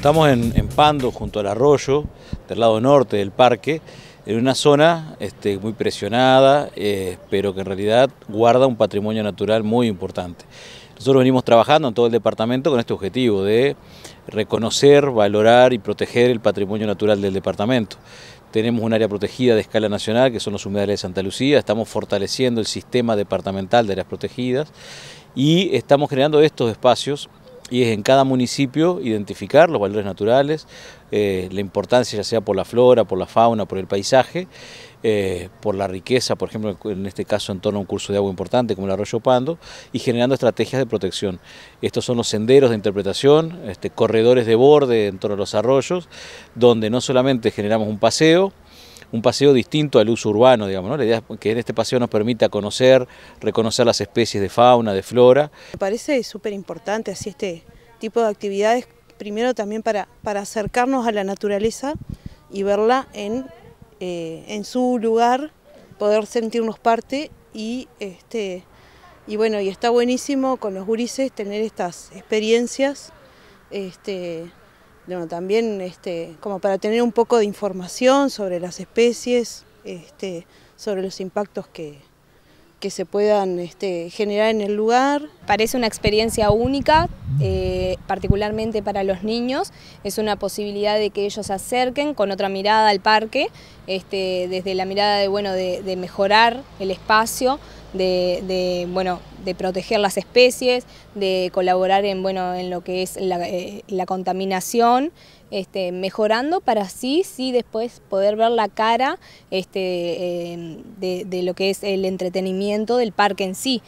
Estamos en, Pando, junto al arroyo, del lado norte del parque, en una zona este, muy presionada, eh, pero que en realidad guarda un patrimonio natural muy importante. Nosotros venimos trabajando en todo el departamento con este objetivo de reconocer, valorar y proteger el patrimonio natural del departamento. Tenemos un área protegida de escala nacional, que son los humedales de Santa Lucía, estamos fortaleciendo el sistema departamental de áreas protegidas y estamos creando estos espacios y es en cada municipio identificar los valores naturales, eh, la importancia ya sea por la flora, por la fauna, por el paisaje, eh, por la riqueza, por ejemplo, en este caso en torno a un curso de agua importante como el arroyo Pando, y generando estrategias de protección. Estos son los senderos de interpretación, este, corredores de borde en torno a los arroyos, donde no solamente generamos un paseo, un paseo distinto al uso urbano, digamos, ¿no? La idea es que este paseo nos permita conocer, reconocer las especies de fauna, de flora. Me parece súper importante así este tipo de actividades, primero también para, acercarnos a la naturaleza y verla en, eh, en su lugar, poder sentirnos parte y este y bueno, y está buenísimo con los gurises tener estas experiencias este, también este, como para tener un poco de información sobre las especies, este, sobre los impactos que, se puedan este, generar en el lugar. Parece una experiencia única, eh, particularmente para los niños, es una posibilidad de que ellos se acerquen con otra mirada al parque, este, desde la mirada de, bueno, de, mejorar el espacio, de, bueno, de proteger las especies, de colaborar en, bueno, en lo que es la, eh, contaminación, este, mejorando para sí sí después poder ver la cara este, eh, de lo que es el entretenimiento del parque en sí.